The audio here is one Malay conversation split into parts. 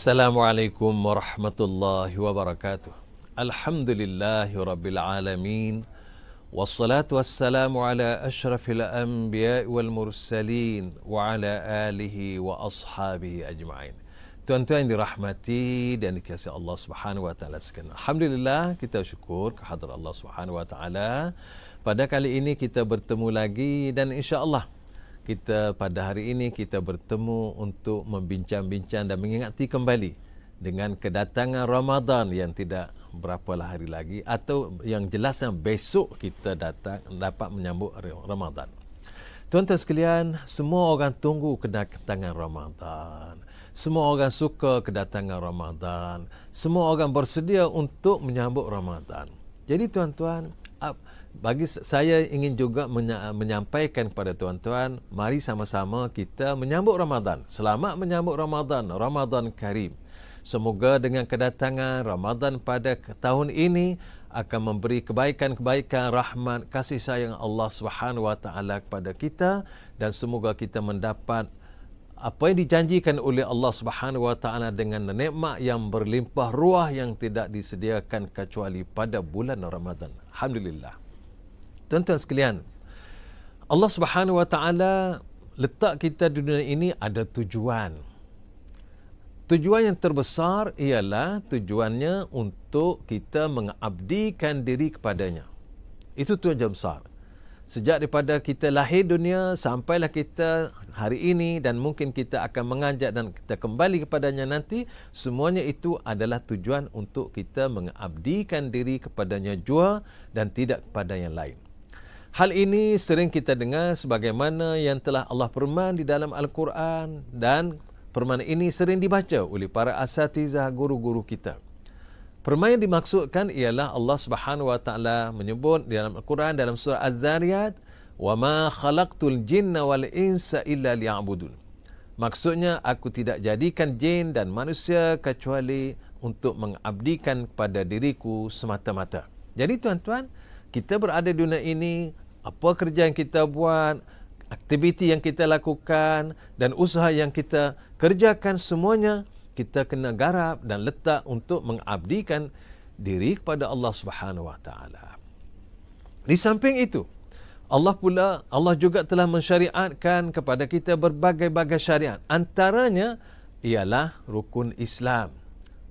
Assalamualaikum warahmatullahi wabarakatuh. Alhamdulillahi rabbil alamin. Wassalatu wassalamu ala ashrafil anbiya wal mursalin wa ala alihi wa ashabihi ajma'in. Tuan-tuan dirahmati dan dikasihi Allah Subhanahu wa taala sekalian. Alhamdulillah kita syukur kehadirat Allah Subhanahu wa taala. Pada kali ini kita bertemu lagi dan insyaallah kita pada hari ini kita bertemu untuk membincang-bincang dan mengingati kembali dengan kedatangan Ramadan yang tidak berapa lah hari lagi atau yang jelasnya besok kita datang dapat menyambut Ramadan. Tuan-tuan sekalian, semua orang tunggu kedatangan Ramadan. Semua orang suka kedatangan Ramadan. Semua orang bersedia untuk menyambut Ramadan. Jadi tuan-tuan, apa bagi saya ingin juga menyampaikan kepada tuan-tuan, mari sama-sama kita menyambut Ramadan. Selamat menyambut Ramadan, Ramadan Karim. Semoga dengan kedatangan Ramadan pada tahun ini akan memberi kebaikan-kebaikan rahmat kasih sayang Allah Subhanahu wa taala kepada kita dan semoga kita mendapat apa yang dijanjikan oleh Allah Subhanahu wa taala dengan nikmat yang berlimpah ruah yang tidak disediakan kecuali pada bulan Ramadan. Alhamdulillah. Tuan-tuan sekalian, Allah Subhanahu Wa Taala letak kita di dunia ini ada tujuan. Tujuan yang terbesar ialah tujuannya untuk kita mengabdikan diri kepadanya. Itu tujuan yang besar. Sejak daripada kita lahir dunia sampailah kita hari ini dan mungkin kita akan mengajak dan kita kembali kepadanya nanti, semuanya itu adalah tujuan untuk kita mengabdikan diri kepadanya jua dan tidak kepada yang lain. Hal ini sering kita dengar sebagaimana yang telah Allah perman di dalam Al-Quran dan perman ini sering dibaca oleh para asatiza guru-guru kita. Perman yang dimaksudkan ialah Allah Subhanahu Wa Taala menyebut di dalam Al-Quran dalam surah Az-Zariyat, "Wa ma khalaqtul jinna wal insa illa liya'budun." Maksudnya aku tidak jadikan jin dan manusia kecuali untuk mengabdikan kepada diriku semata-mata. Jadi tuan-tuan, kita berada di dunia ini apa kerja yang kita buat, aktiviti yang kita lakukan dan usaha yang kita kerjakan semuanya kita kena garap dan letak untuk mengabdikan diri kepada Allah Subhanahu Wa Taala. Di samping itu, Allah pula Allah juga telah mensyariatkan kepada kita berbagai-bagai syariat. Antaranya ialah rukun Islam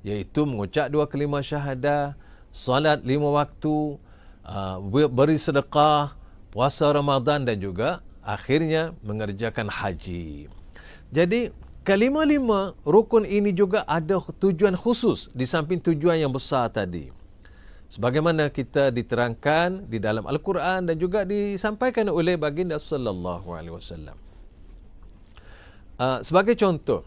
iaitu mengucap dua kelima syahadah, solat lima waktu, uh, beri sedekah, puasa Ramadan dan juga akhirnya mengerjakan haji. Jadi kelima-lima rukun ini juga ada tujuan khusus di samping tujuan yang besar tadi. Sebagaimana kita diterangkan di dalam Al-Quran dan juga disampaikan oleh baginda sallallahu alaihi wasallam. Ah, sebagai contoh,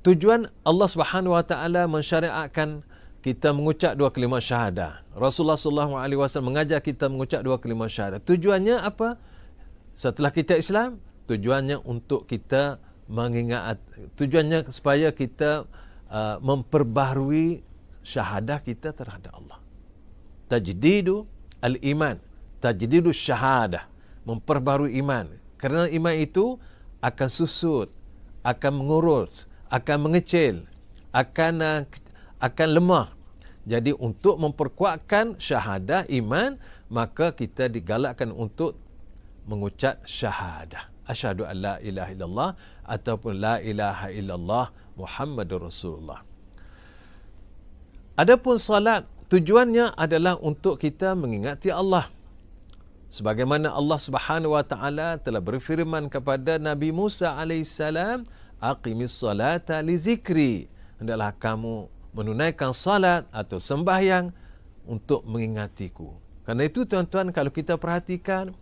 tujuan Allah Subhanahu wa taala mensyariatkan kita mengucap dua kalimah syahadah. Rasulullah SAW mengajar kita mengucap dua kalimah syahadat. Tujuannya apa? Setelah kita Islam, tujuannya untuk kita mengingat, tujuannya supaya kita uh, memperbaharui syahadah kita terhadap Allah. Tajdidu al-iman. Tajdidu syahadah. Memperbaharui iman. Kerana iman itu akan susut, akan mengurus, akan mengecil, akan uh, akan lemah jadi untuk memperkuatkan syahadah iman, maka kita digalakkan untuk mengucap syahadah. Asyhadu an la ilaha illallah ataupun la ilaha illallah Muhammad Rasulullah. Adapun salat tujuannya adalah untuk kita mengingati Allah. Sebagaimana Allah Subhanahu wa taala telah berfirman kepada Nabi Musa alaihissalam, aqimis salata li zikri. Hendaklah kamu menunaikan salat atau sembahyang untuk mengingatiku. Karena itu tuan-tuan kalau kita perhatikan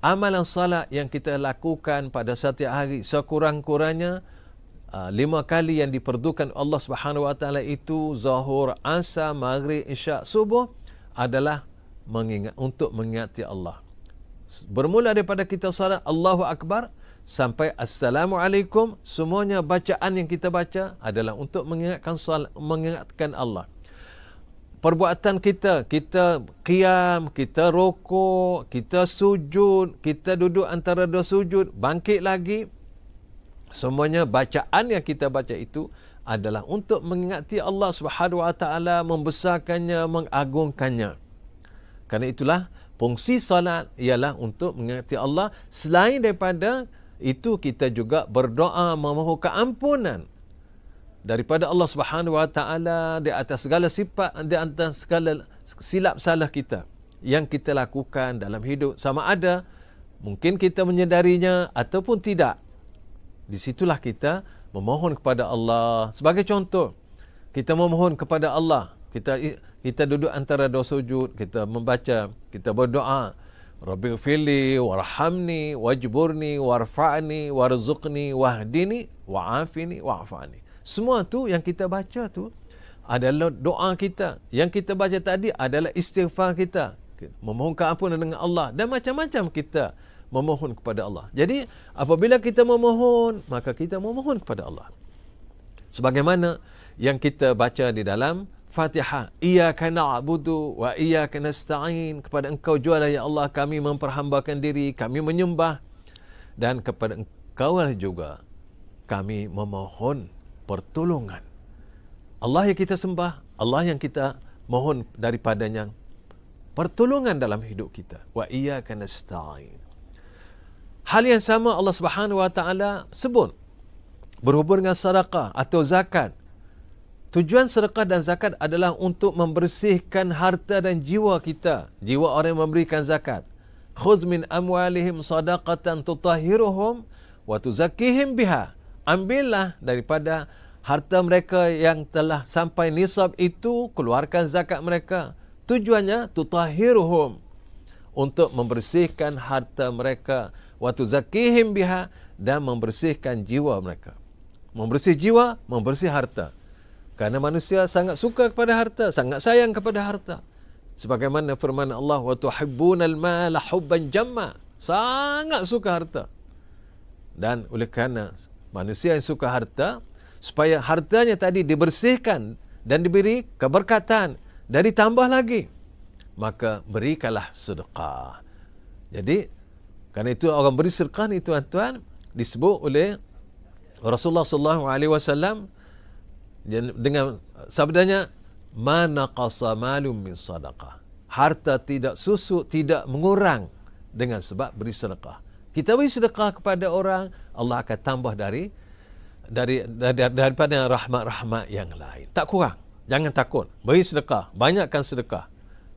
amalan salat yang kita lakukan pada setiap hari sekurang-kurangnya ah, lima kali yang diperdukan Allah Subhanahu Wa Taala itu zuhur, asar, maghrib, isyak, subuh adalah mengingat, untuk mengingati Allah. Bermula daripada kita salat Allahu Akbar, sampai assalamualaikum semuanya bacaan yang kita baca adalah untuk mengingatkan soal mengingatkan Allah perbuatan kita kita qiam kita rokok kita sujud kita duduk antara dua sujud bangkit lagi semuanya bacaan yang kita baca itu adalah untuk mengingati Allah Subhanahu wa taala membesarkannya mengagungkannya kerana itulah fungsi solat ialah untuk mengingati Allah selain daripada itu kita juga berdoa memohon keampunan daripada Allah Subhanahu Wa Taala di atas segala sifat di atas segala silap salah kita yang kita lakukan dalam hidup sama ada mungkin kita menyedarinya ataupun tidak di situlah kita memohon kepada Allah sebagai contoh kita memohon kepada Allah kita kita duduk antara dua sujud kita membaca kita berdoa ربي اغفر warhamni, wajburni, واجبرني وارفعني wahdini, wa'afini, wa'afani. Semua tu yang kita baca tu adalah doa kita. Yang kita baca tadi adalah istighfar kita. Memohon kaafun dengan Allah. Dan macam-macam kita memohon kepada Allah. Jadi, apabila kita memohon, maka kita memohon kepada Allah. Sebagaimana yang kita baca di dalam Fatihah, kena na'budu wa ia kena nasta'in. Kepada Engkau jualah ya Allah kami memperhambakan diri, kami menyembah dan kepada Engkau lah juga kami memohon pertolongan. Allah yang kita sembah, Allah yang kita mohon daripadanya pertolongan dalam hidup kita. Wa ia kena nasta'in. Hal yang sama Allah Subhanahu wa taala sebut berhubung dengan sedekah atau zakat Tujuan sedekah dan zakat adalah untuk membersihkan harta dan jiwa kita, jiwa orang yang memberikan zakat. Khuz min amwalihim sadaqatan tutahhiruhum wa tuzakkihim biha. Ambillah daripada harta mereka yang telah sampai nisab itu, keluarkan zakat mereka. Tujuannya tutahhiruhum untuk membersihkan harta mereka wa tuzakkihim biha dan membersihkan jiwa mereka. Membersih jiwa, membersih harta. Kerana manusia sangat suka kepada harta, sangat sayang kepada harta. Sebagaimana firman Allah wa tuhibbuna al-mala hubban jamma. Sangat suka harta. Dan oleh kerana manusia yang suka harta, supaya hartanya tadi dibersihkan dan diberi keberkatan dan ditambah lagi, maka berikanlah sedekah. Jadi, kerana itu orang beri sedekah itu tuan-tuan, disebut oleh Rasulullah sallallahu alaihi wasallam dengan sabdanya mana qasa malum min sadaqah harta tidak susut tidak mengurang dengan sebab beri sedekah kita beri sedekah kepada orang Allah akan tambah dari dari, daripada rahmat-rahmat yang lain tak kurang jangan takut beri sedekah banyakkan sedekah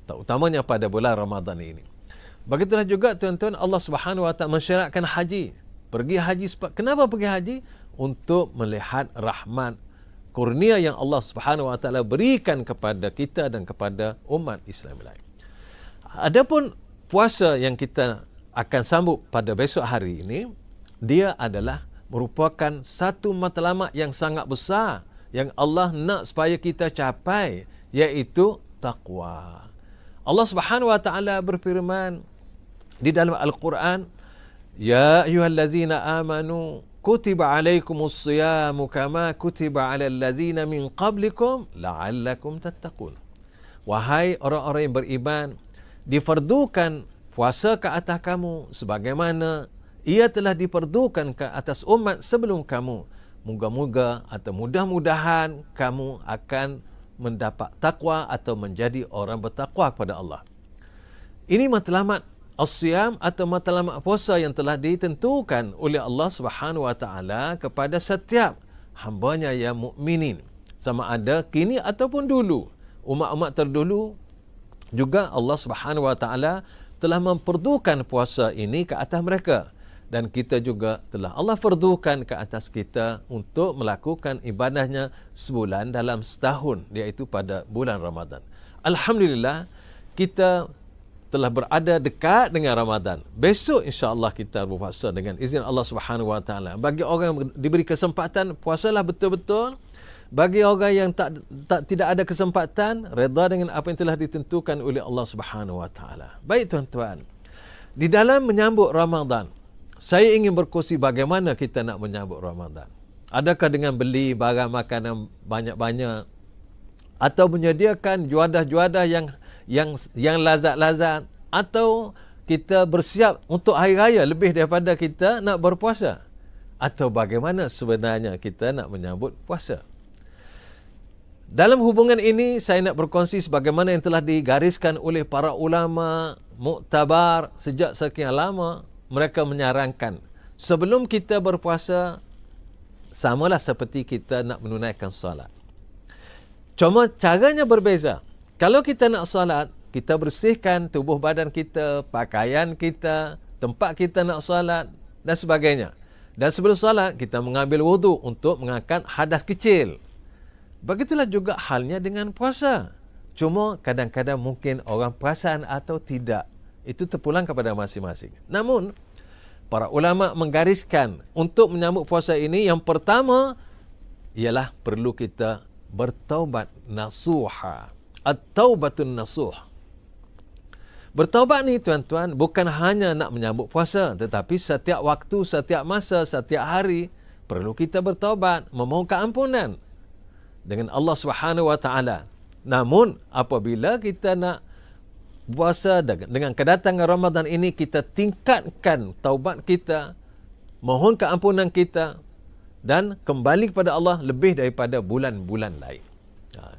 terutamanya pada bulan Ramadan ini begitulah juga tuan-tuan Allah Subhanahu wa taala mensyaratkan haji pergi haji sebab kenapa pergi haji untuk melihat rahmat kurnia yang Allah Subhanahu Wa Taala berikan kepada kita dan kepada umat Islam lain. Adapun puasa yang kita akan sambut pada besok hari ini, dia adalah merupakan satu matlamat yang sangat besar yang Allah nak supaya kita capai iaitu taqwa. Allah Subhanahu wa taala berfirman di dalam Al-Quran, "Ya ayyuhallazina amanu كتب عليكم الصيام كما كتب على الذين من قبلكم لعلكم تتقون وهاي orang-orang beriman difardukan puasa ke atas kamu sebagaimana ia telah diperdukan ke atas umat sebelum kamu. Moga-moga atau mudah-mudahan kamu akan mendapat takwa atau menjadi orang bertakwa kepada Allah. Ini matlamat as atau matlamat puasa yang telah ditentukan oleh Allah Subhanahu wa taala kepada setiap hambanya yang mukminin sama ada kini ataupun dulu umat-umat terdulu juga Allah Subhanahu wa taala telah memperdukan puasa ini ke atas mereka dan kita juga telah Allah perdukan ke atas kita untuk melakukan ibadahnya sebulan dalam setahun iaitu pada bulan Ramadan. Alhamdulillah kita telah berada dekat dengan Ramadan. Besok insya-Allah kita berpuasa dengan izin Allah Subhanahu Wa Taala. Bagi orang yang diberi kesempatan puasalah betul-betul. Bagi orang yang tak, tak tidak ada kesempatan, reda dengan apa yang telah ditentukan oleh Allah Subhanahu Wa Taala. Baik tuan-tuan. Di dalam menyambut Ramadan, saya ingin berkongsi bagaimana kita nak menyambut Ramadan. Adakah dengan beli barang makanan banyak-banyak atau menyediakan juadah -juadah yang yang yang lazat-lazat atau kita bersiap untuk hari raya lebih daripada kita nak berpuasa atau bagaimana sebenarnya kita nak menyambut puasa. Dalam hubungan ini saya nak berkongsi sebagaimana yang telah digariskan oleh para ulama muktabar sejak sekian lama mereka menyarankan sebelum kita berpuasa samalah seperti kita nak menunaikan solat. Cuma caranya berbeza. Kalau kita nak solat, kita bersihkan tubuh badan kita, pakaian kita, tempat kita nak solat dan sebagainya. Dan sebelum solat, kita mengambil wudhu untuk mengangkat hadas kecil. Begitulah juga halnya dengan puasa. Cuma kadang-kadang mungkin orang perasan atau tidak. Itu terpulang kepada masing-masing. Namun, para ulama menggariskan untuk menyambut puasa ini yang pertama ialah perlu kita bertaubat nasuhah. At-taubatun nasuh. Bertaubat ni tuan-tuan bukan hanya nak menyambut puasa tetapi setiap waktu, setiap masa, setiap hari perlu kita bertaubat, memohon keampunan dengan Allah Subhanahu wa taala. Namun apabila kita nak puasa dengan kedatangan Ramadan ini kita tingkatkan taubat kita, mohon keampunan kita dan kembali kepada Allah lebih daripada bulan-bulan lain.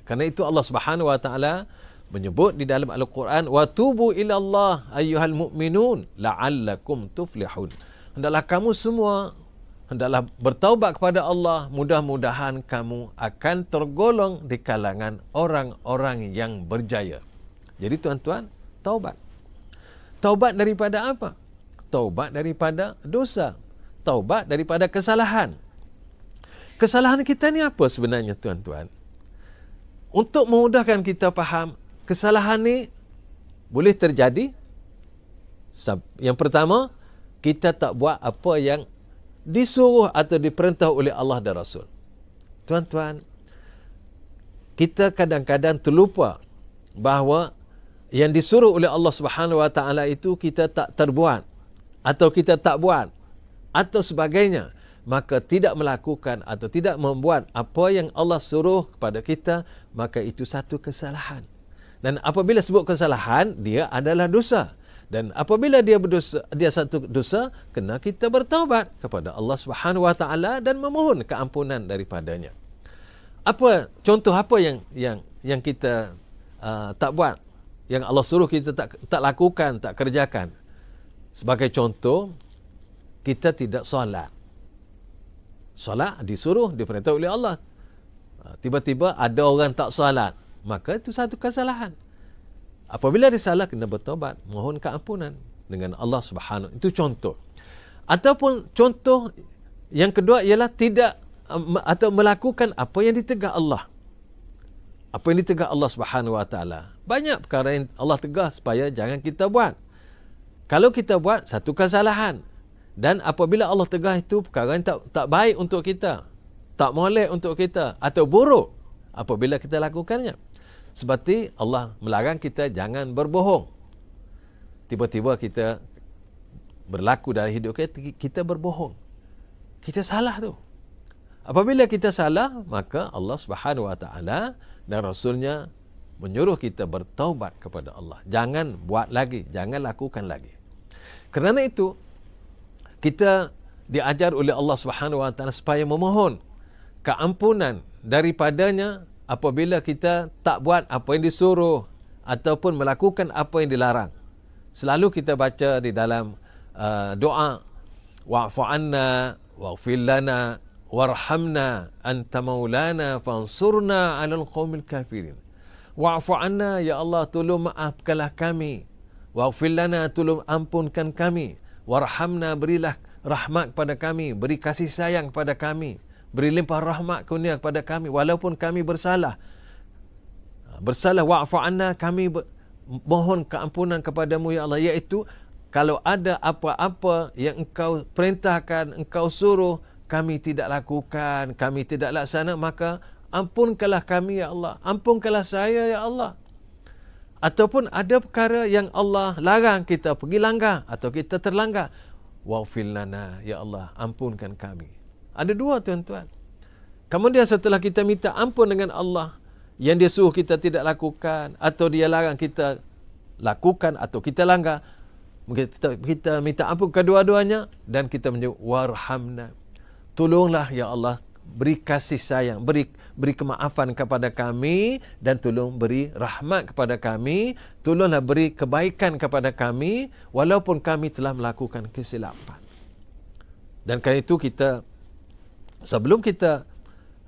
Karena itu Allah Subhanahu wa taala menyebut di dalam Al-Quran wa tubu ila Allah ayyuhal mu'minun la'allakum tuflihun. hendalah kamu semua hendalah bertaubat kepada Allah, mudah-mudahan kamu akan tergolong di kalangan orang-orang yang berjaya. Jadi tuan-tuan, taubat. Taubat daripada apa? Taubat daripada dosa. Taubat daripada kesalahan. Kesalahan kita ni apa sebenarnya tuan-tuan? untuk memudahkan kita faham kesalahan ni boleh terjadi yang pertama kita tak buat apa yang disuruh atau diperintah oleh Allah dan Rasul tuan-tuan kita kadang-kadang terlupa bahawa yang disuruh oleh Allah Subhanahu Wa Taala itu kita tak terbuat atau kita tak buat atau sebagainya maka tidak melakukan atau tidak membuat apa yang Allah suruh kepada kita, maka itu satu kesalahan. Dan apabila sebut kesalahan, dia adalah dosa. Dan apabila dia berdosa, dia satu dosa, kena kita bertaubat kepada Allah Subhanahu Wa Taala dan memohon keampunan daripadanya. Apa contoh apa yang yang yang kita uh, tak buat, yang Allah suruh kita tak tak lakukan, tak kerjakan? Sebagai contoh, kita tidak solat solat disuruh diperintah oleh Allah. Ah, tiba-tiba ada orang tak solat, maka itu satu kesalahan. Apabila dia salah kena bertobat, mohon keampunan dengan Allah Subhanahu. Itu contoh. Ataupun contoh yang kedua ialah tidak ah, atau melakukan apa yang ditegah Allah. Apa yang ditegah Allah Subhanahu Wa Banyak perkara yang Allah tegah supaya jangan kita buat. Kalau kita buat satu kesalahan, dan apabila Allah tegah itu perkara yang tak tak baik untuk kita. Tak molek untuk kita atau buruk apabila kita lakukannya. Seperti Allah melarang kita jangan berbohong. Tiba-tiba kita berlaku dalam hidup kita, kita berbohong. Kita salah tu. Apabila kita salah, maka Allah Subhanahu Wa Taala dan Rasulnya menyuruh kita bertaubat kepada Allah. Jangan buat lagi, jangan lakukan lagi. Kerana itu, kita diajar oleh Allah Subhanahu Wa Taala supaya memohon keampunan daripadanya apabila kita tak buat apa yang disuruh ataupun melakukan apa yang dilarang. Selalu kita baca di dalam uh, doa wa'fu anna waghfir lana warhamna anta maulana fansurna 'alal qaumil kafirin. Wa'fu anna ya Allah tolong maafkanlah kami. Waghfir lana tolong ampunkan kami warhamna berilah rahmat kepada kami beri kasih sayang kepada kami beri limpah rahmat kurnia kepada kami walaupun kami bersalah bersalah wa'fu kami mohon keampunan kepadamu ya Allah iaitu kalau ada apa-apa yang engkau perintahkan engkau suruh kami tidak lakukan kami tidak laksana maka ampunkanlah kami ya Allah ampunkanlah saya ya Allah ataupun ada perkara yang Allah larang kita pergi langgar atau kita terlanggar waufil lana ya Allah ampunkan kami ada dua tuan-tuan kemudian setelah kita minta ampun dengan Allah yang dia suruh kita tidak lakukan atau dia larang kita lakukan atau kita langgar kita, kita minta ampun kedua-duanya dan kita menyebut warhamna tolonglah ya Allah beri kasih sayang beri beri kemaafan kepada kami dan tolong beri rahmat kepada kami. Tolonglah beri kebaikan kepada kami walaupun kami telah melakukan kesilapan. Dan kerana itu kita sebelum kita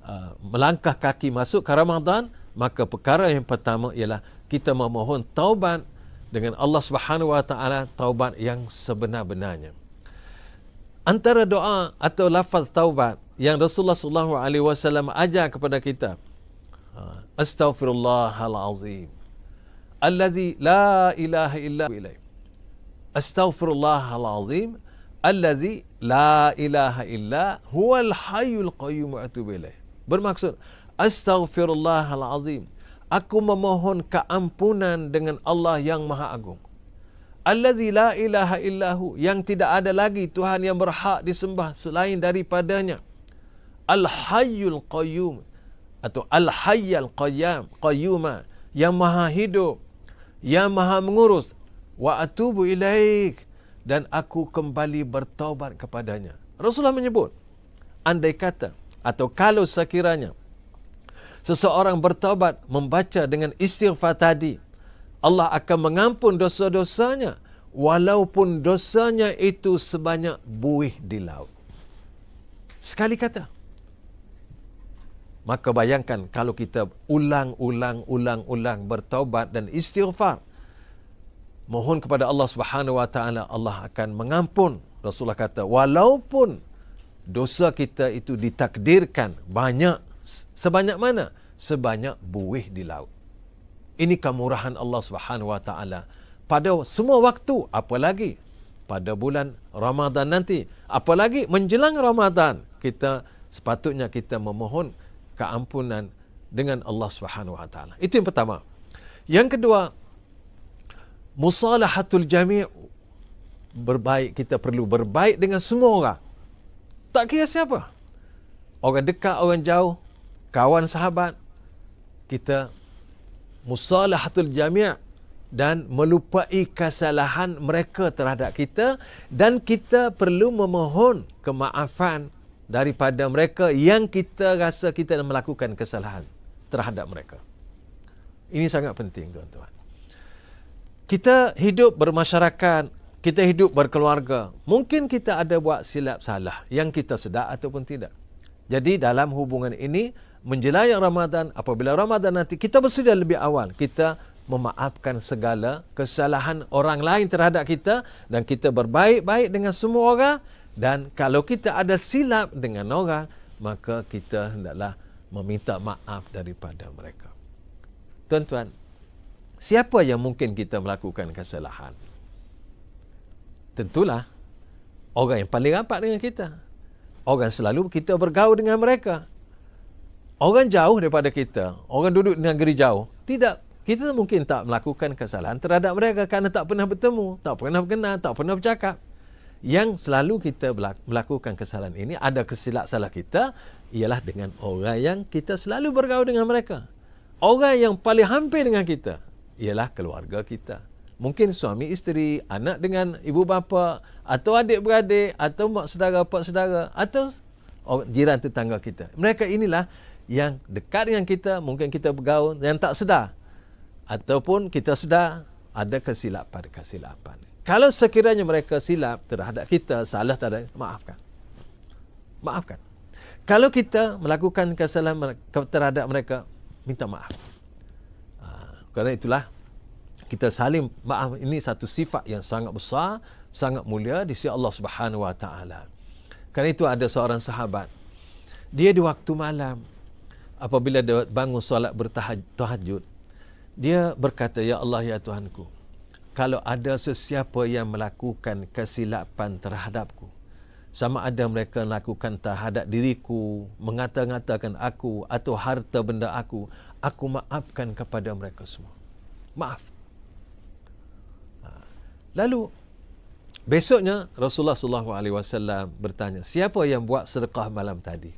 uh, melangkah kaki masuk ke Ramadan, maka perkara yang pertama ialah kita memohon taubat dengan Allah Subhanahu Wa Taala taubat yang sebenar-benarnya. Antara doa atau lafaz taubat yang Rasulullah SAW alaihi ajar kepada kita. Ha, astaghfirullahal azim. Allazi la ilaha illa huwa ilaih. Astaghfirullahal azim. la ilaha illa huwal hayyul qayyum atubu ilaih. Bermaksud astaghfirullahal azim. Aku memohon keampunan dengan Allah yang Maha Agung. Allazi la ilaha illahu yang tidak ada lagi Tuhan yang berhak disembah selain daripadanya. Al-Hayyul Qayyum atau Al-Hayyul Qayyam Qayyuma yang maha hidup yang maha mengurus wa atubu ilaik dan aku kembali bertaubat kepadanya. Rasulullah menyebut andai kata atau kalau sekiranya seseorang bertaubat membaca dengan istighfar tadi Allah akan mengampun dosa-dosanya walaupun dosanya itu sebanyak buih di laut. Sekali kata, Maka bayangkan kalau kita ulang, ulang, ulang, ulang bertaubat dan istighfar. Mohon kepada Allah Subhanahu Wa Taala Allah akan mengampun. Rasulullah kata, walaupun dosa kita itu ditakdirkan banyak, sebanyak mana? Sebanyak buih di laut. Ini kemurahan Allah Subhanahu Wa Taala pada semua waktu, apalagi pada bulan Ramadan nanti, apalagi menjelang Ramadan kita sepatutnya kita memohon keampunan dengan Allah Subhanahu Wa Taala. Itu yang pertama. Yang kedua, musalahatul jami' berbaik kita perlu berbaik dengan semua orang. Tak kira siapa. Orang dekat, orang jauh, kawan sahabat, kita musalahatul jami' dan melupai kesalahan mereka terhadap kita dan kita perlu memohon kemaafan daripada mereka yang kita rasa kita dah melakukan kesalahan terhadap mereka. Ini sangat penting tuan-tuan. Kita hidup bermasyarakat, kita hidup berkeluarga. Mungkin kita ada buat silap salah yang kita sedar ataupun tidak. Jadi dalam hubungan ini menjelang Ramadan, apabila Ramadan nanti kita bersedia lebih awal, kita memaafkan segala kesalahan orang lain terhadap kita dan kita berbaik-baik dengan semua orang dan kalau kita ada silap dengan orang, maka kita hendaklah meminta maaf daripada mereka. Tuan-tuan, siapa yang mungkin kita melakukan kesalahan? Tentulah orang yang paling rapat dengan kita. Orang selalu kita bergaul dengan mereka. Orang jauh daripada kita, orang duduk di negeri jauh, tidak kita mungkin tak melakukan kesalahan terhadap mereka kerana tak pernah bertemu, tak pernah berkenal, tak pernah bercakap yang selalu kita melakukan kesalahan ini ada kesilap salah kita ialah dengan orang yang kita selalu bergaul dengan mereka. Orang yang paling hampir dengan kita ialah keluarga kita. Mungkin suami isteri, anak dengan ibu bapa atau adik beradik atau mak saudara pak saudara atau jiran tetangga kita. Mereka inilah yang dekat dengan kita, mungkin kita bergaul yang tak sedar ataupun kita sedar ada kesilapan-kesilapan kalau sekiranya mereka silap terhadap kita, salah terhadap kita, maafkan. Maafkan. Kalau kita melakukan kesalahan terhadap mereka, minta maaf. Ah, kerana itulah, kita saling maaf. Ini satu sifat yang sangat besar, sangat mulia di sisi Allah Subhanahu Wa Taala. Kerana itu ada seorang sahabat, dia di waktu malam, apabila dia bangun solat bertahajud, dia berkata, Ya Allah, Ya Tuhanku, kalau ada sesiapa yang melakukan kesilapan terhadapku sama ada mereka melakukan terhadap diriku mengata-ngatakan aku atau harta benda aku aku maafkan kepada mereka semua maaf ha. lalu besoknya Rasulullah sallallahu alaihi wasallam bertanya siapa yang buat sedekah malam tadi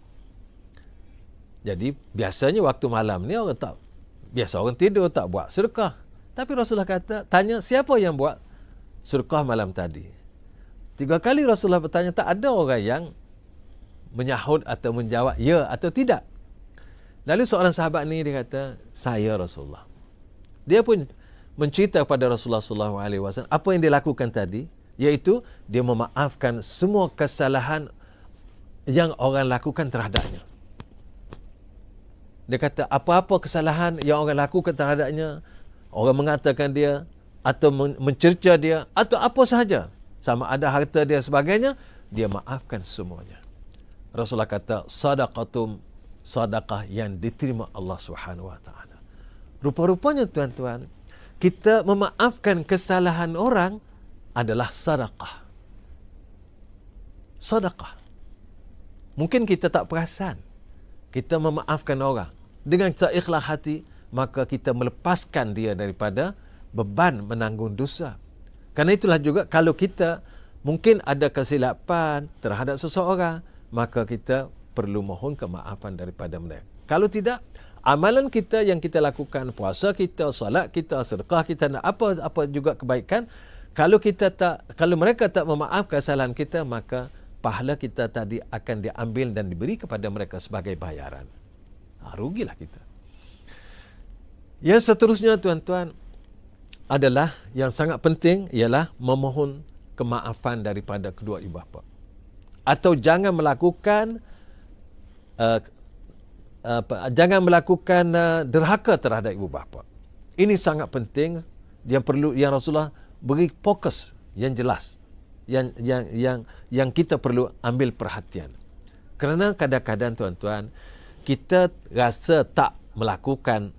jadi biasanya waktu malam ni orang tak biasa orang tidur tak buat sedekah tapi Rasulullah kata, tanya siapa yang buat surkah malam tadi? Tiga kali Rasulullah bertanya, tak ada orang yang menyahut atau menjawab ya atau tidak. Lalu seorang sahabat ni dia kata, saya Rasulullah. Dia pun mencerita kepada Rasulullah SAW apa yang dia lakukan tadi, iaitu dia memaafkan semua kesalahan yang orang lakukan terhadapnya. Dia kata, apa-apa kesalahan yang orang lakukan terhadapnya, orang mengatakan dia atau mencerca dia atau apa sahaja sama ada harta dia sebagainya dia maafkan semuanya Rasulullah kata sadaqatum sadaqah yang diterima Allah Subhanahu wa taala rupa-rupanya tuan-tuan kita memaafkan kesalahan orang adalah sadaqah sadaqah mungkin kita tak perasan kita memaafkan orang dengan ikhlas hati maka kita melepaskan dia daripada beban menanggung dosa. Karena itulah juga kalau kita mungkin ada kesilapan terhadap seseorang, maka kita perlu mohon kemaafan daripada mereka. Kalau tidak, amalan kita yang kita lakukan, puasa kita, salat kita, sedekah kita, nak apa-apa juga kebaikan, kalau kita tak kalau mereka tak memaafkan kesalahan kita, maka pahala kita tadi akan diambil dan diberi kepada mereka sebagai bayaran. Ha, rugilah kita. Yang seterusnya tuan-tuan adalah yang sangat penting ialah memohon kemaafan daripada kedua ibu bapa. Atau jangan melakukan uh, uh, jangan melakukan uh, derhaka terhadap ibu bapa. Ini sangat penting yang perlu yang Rasulullah beri fokus yang jelas yang yang yang yang kita perlu ambil perhatian. Kerana kadang-kadang tuan-tuan kita rasa tak melakukan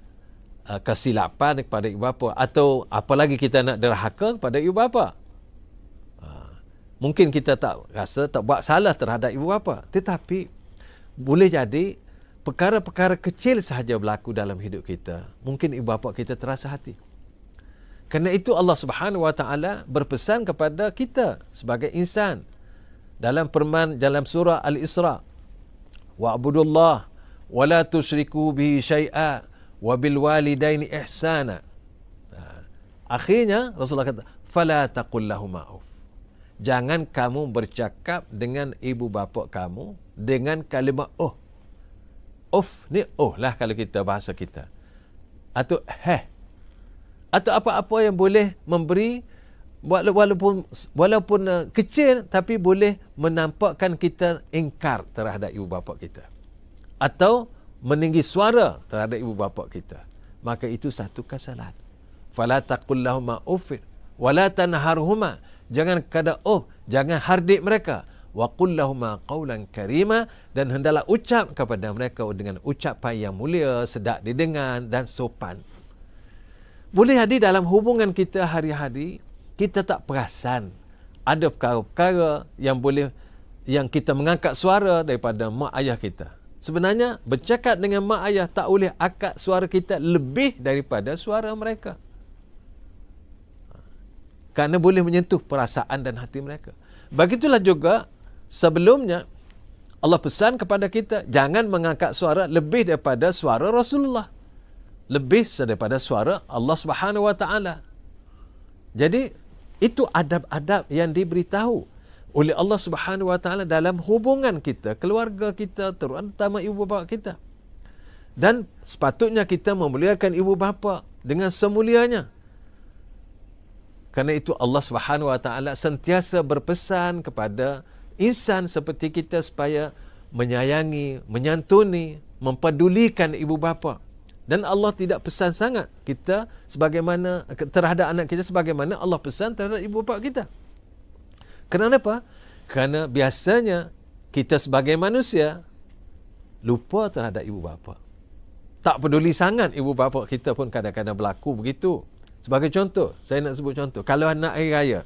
uh, kesilapan kepada ibu bapa atau apalagi kita nak derhaka kepada ibu bapa. Ah, mungkin kita tak rasa tak buat salah terhadap ibu bapa, tetapi boleh jadi perkara-perkara kecil sahaja berlaku dalam hidup kita. Mungkin ibu bapa kita terasa hati. Kerana itu Allah Subhanahu Wa Taala berpesan kepada kita sebagai insan dalam perman dalam surah Al-Isra. Wa'budullah wa la tusyriku bihi syai'a wabil walidaini ihsana. Ha. Akhirnya Rasulullah kata, "Fala taqul lahum Jangan kamu bercakap dengan ibu bapa kamu dengan kalimah oh. Uf ni oh lah kalau kita bahasa kita. Atau 'he', Atau apa-apa yang boleh memberi walaupun walaupun eh, kecil tapi boleh menampakkan kita ingkar terhadap ibu bapa kita. Atau meninggi suara terhadap ibu bapa kita maka itu satu kesalahan fala taqul lahumu uff wala tanharhuma jangan kada oh jangan hardik mereka wa qul lahumu qawlan karima dan hendaklah ucap kepada mereka dengan ucapan yang mulia sedap didengar dan sopan boleh jadi dalam hubungan kita hari-hari kita tak perasan ada perkara-perkara yang boleh yang kita mengangkat suara daripada mak ayah kita Sebenarnya bercakap dengan mak ayah tak boleh akad suara kita lebih daripada suara mereka. Kerana boleh menyentuh perasaan dan hati mereka. Begitulah juga sebelumnya Allah pesan kepada kita jangan mengangkat suara lebih daripada suara Rasulullah. Lebih daripada suara Allah Subhanahu Wa Taala. Jadi itu adab-adab yang diberitahu oleh Allah Subhanahu Wa Taala dalam hubungan kita, keluarga kita, terutama ibu bapa kita. Dan sepatutnya kita memuliakan ibu bapa dengan semulianya. Kerana itu Allah Subhanahu Wa Taala sentiasa berpesan kepada insan seperti kita supaya menyayangi, menyantuni, mempedulikan ibu bapa. Dan Allah tidak pesan sangat kita sebagaimana terhadap anak kita sebagaimana Allah pesan terhadap ibu bapa kita. Kerana apa? Kerana biasanya kita sebagai manusia lupa terhadap ibu bapa. Tak peduli sangat ibu bapa kita pun kadang-kadang berlaku begitu. Sebagai contoh, saya nak sebut contoh. Kalau anak hari raya,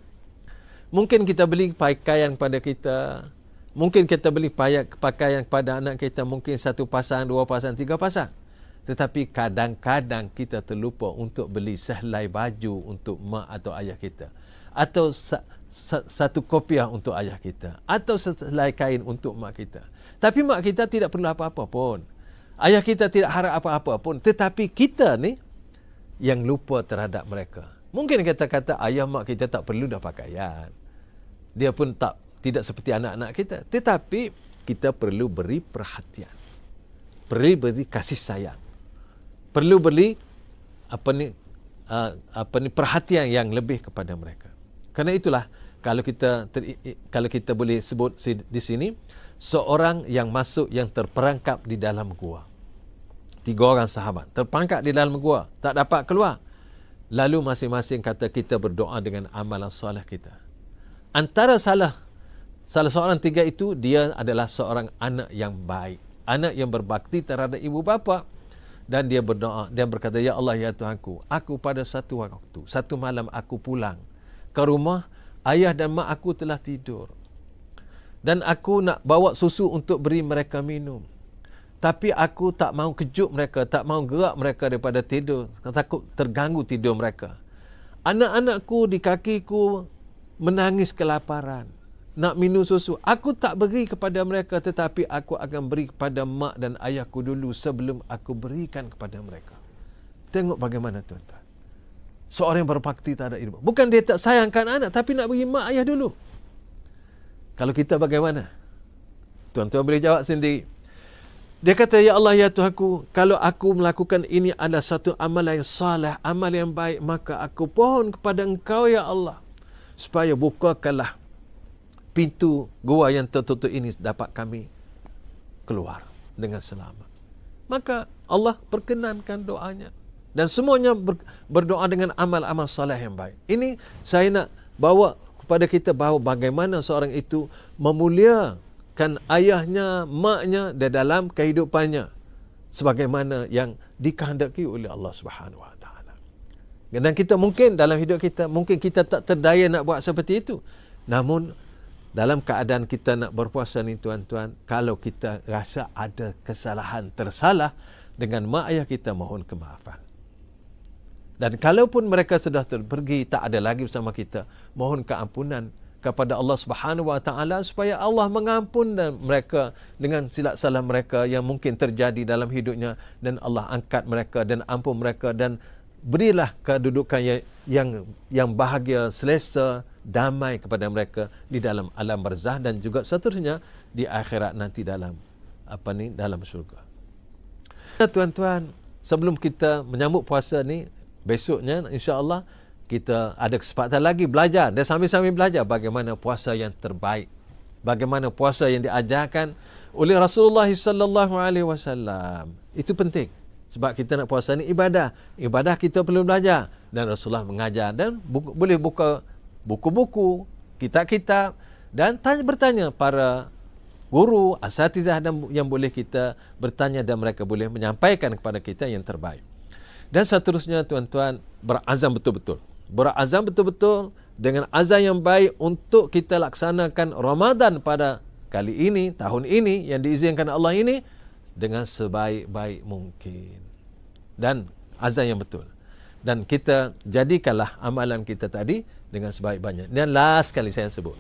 mungkin kita beli pakaian kepada kita, mungkin kita beli pakaian kepada anak kita, mungkin satu pasang, dua pasang, tiga pasang. Tetapi kadang-kadang kita terlupa untuk beli sehelai baju untuk mak atau ayah kita. Atau satu kopiah untuk ayah kita atau selai kain untuk mak kita. Tapi mak kita tidak perlu apa-apa pun. Ayah kita tidak harap apa-apa pun. Tetapi kita ni yang lupa terhadap mereka. Mungkin kita kata ayah mak kita tak perlu dah pakaian. Dia pun tak tidak seperti anak-anak kita. Tetapi kita perlu beri perhatian. Perlu beri kasih sayang. Perlu beri apa ni uh, apa ni perhatian yang lebih kepada mereka. Kerana itulah kalau kita ter, kalau kita boleh sebut di sini seorang yang masuk yang terperangkap di dalam gua. Tiga orang sahabat terperangkap di dalam gua, tak dapat keluar. Lalu masing-masing kata kita berdoa dengan amalan soleh kita. Antara salah salah seorang tiga itu dia adalah seorang anak yang baik, anak yang berbakti terhadap ibu bapa dan dia berdoa dia berkata ya Allah ya Tuhanku aku pada satu waktu satu malam aku pulang ke rumah ayah dan mak aku telah tidur dan aku nak bawa susu untuk beri mereka minum tapi aku tak mau kejut mereka tak mau gerak mereka daripada tidur takut terganggu tidur mereka anak-anakku di kakiku menangis kelaparan nak minum susu aku tak beri kepada mereka tetapi aku akan beri kepada mak dan ayahku dulu sebelum aku berikan kepada mereka tengok bagaimana tuan-tuan seorang yang berbakti ada ilmu. Bukan dia tak sayangkan anak tapi nak bagi mak ayah dulu. Kalau kita bagaimana? Tuan-tuan boleh jawab sendiri. Dia kata, Ya Allah, Ya Tuhanku, kalau aku melakukan ini adalah satu amalan yang salah, amal yang baik, maka aku pohon kepada engkau, Ya Allah, supaya bukakanlah pintu gua yang tertutup ini dapat kami keluar dengan selamat. Maka Allah perkenankan doanya dan semuanya ber, berdoa dengan amal-amal soleh yang baik. Ini saya nak bawa kepada kita bahawa bagaimana seorang itu memuliakan ayahnya, maknya di dalam kehidupannya sebagaimana yang dikehendaki oleh Allah Subhanahu Wa Taala. Dan kita mungkin dalam hidup kita mungkin kita tak terdaya nak buat seperti itu. Namun dalam keadaan kita nak berpuasa ni tuan-tuan, kalau kita rasa ada kesalahan tersalah dengan mak ayah kita mohon kemaafan. Dan kalaupun mereka sudah pergi tak ada lagi bersama kita, mohon keampunan kepada Allah Subhanahu Wa Taala supaya Allah mengampun dan mereka dengan silap salah mereka yang mungkin terjadi dalam hidupnya dan Allah angkat mereka dan ampun mereka dan berilah kedudukan yang yang, yang bahagia, selesa, damai kepada mereka di dalam alam barzah dan juga seterusnya di akhirat nanti dalam apa ni dalam syurga. Tuan-tuan, sebelum kita menyambut puasa ni, besoknya insyaAllah kita ada kesempatan lagi belajar dan sambil-sambil belajar bagaimana puasa yang terbaik bagaimana puasa yang diajarkan oleh Rasulullah SAW. itu penting sebab kita nak puasa ni ibadah ibadah kita perlu belajar dan Rasulullah mengajar dan buku, boleh buka buku-buku kitab-kitab dan tanya bertanya para guru asatizah dan yang boleh kita bertanya dan mereka boleh menyampaikan kepada kita yang terbaik dan seterusnya tuan-tuan berazam betul-betul. Berazam betul-betul dengan azam yang baik untuk kita laksanakan Ramadan pada kali ini, tahun ini yang diizinkan Allah ini dengan sebaik-baik mungkin. Dan azam yang betul. Dan kita jadikanlah amalan kita tadi dengan sebaik-baiknya. Dan last kali saya sebut.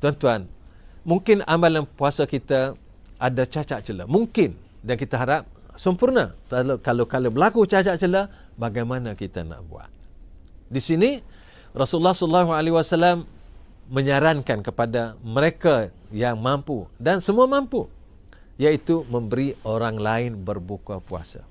Tuan-tuan, mungkin amalan puasa kita ada cacat celah. Mungkin. Dan kita harap sempurna. Kalau kalau, kalau berlaku cacat celah, bagaimana kita nak buat? Di sini Rasulullah sallallahu alaihi wasallam menyarankan kepada mereka yang mampu dan semua mampu iaitu memberi orang lain berbuka puasa.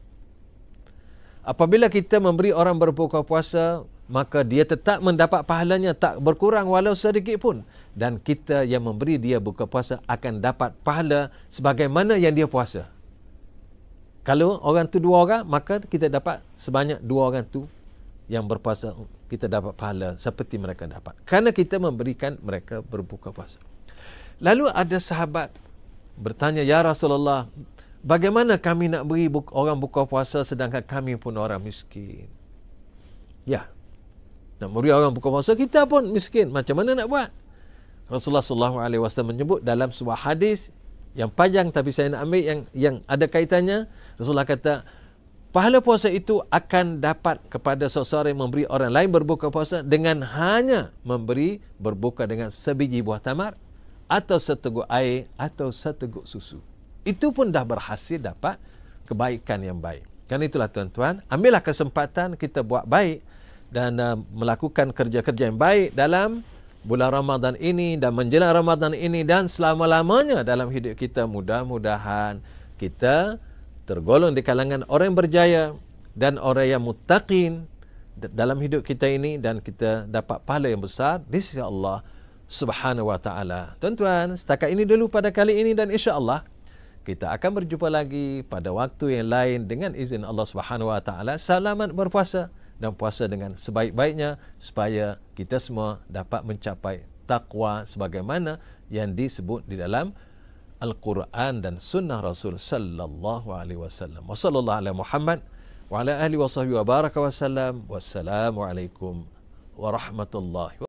Apabila kita memberi orang berbuka puasa, maka dia tetap mendapat pahalanya tak berkurang walau sedikit pun dan kita yang memberi dia buka puasa akan dapat pahala sebagaimana yang dia puasa kalau orang tu dua orang, maka kita dapat sebanyak dua orang tu yang berpuasa, kita dapat pahala seperti mereka dapat. Kerana kita memberikan mereka berbuka puasa. Lalu ada sahabat bertanya, Ya Rasulullah, bagaimana kami nak beri orang buka puasa sedangkan kami pun orang miskin? Ya, nak beri orang buka puasa, kita pun miskin. Macam mana nak buat? Rasulullah SAW menyebut dalam sebuah hadis yang panjang tapi saya nak ambil yang yang ada kaitannya. Rasulullah kata pahala puasa itu akan dapat kepada seseorang yang memberi orang lain berbuka puasa dengan hanya memberi berbuka dengan sebiji buah tamar atau seteguk air atau seteguk susu. Itu pun dah berhasil dapat kebaikan yang baik. Kan itulah tuan-tuan, ambillah kesempatan kita buat baik dan uh, melakukan kerja-kerja yang baik dalam bulan Ramadan ini dan menjelang Ramadan ini dan selama-lamanya dalam hidup kita mudah-mudahan kita tergolong di kalangan orang yang berjaya dan orang yang mutaqin dalam hidup kita ini dan kita dapat pahala yang besar di sisi Allah Subhanahu wa taala. Tuan-tuan, setakat ini dulu pada kali ini dan insya-Allah kita akan berjumpa lagi pada waktu yang lain dengan izin Allah Subhanahu wa taala. Selamat berpuasa dan puasa dengan sebaik-baiknya supaya kita semua dapat mencapai takwa sebagaimana yang disebut di dalam Al-Quran dan Sunnah Rasul Sallallahu Alaihi Wasallam. Wassalamualaikum ala Muhammad wa ala ahli wa sahbihi wa baraka wa sallam. Wassalamualaikum warahmatullahi wabarakatuh.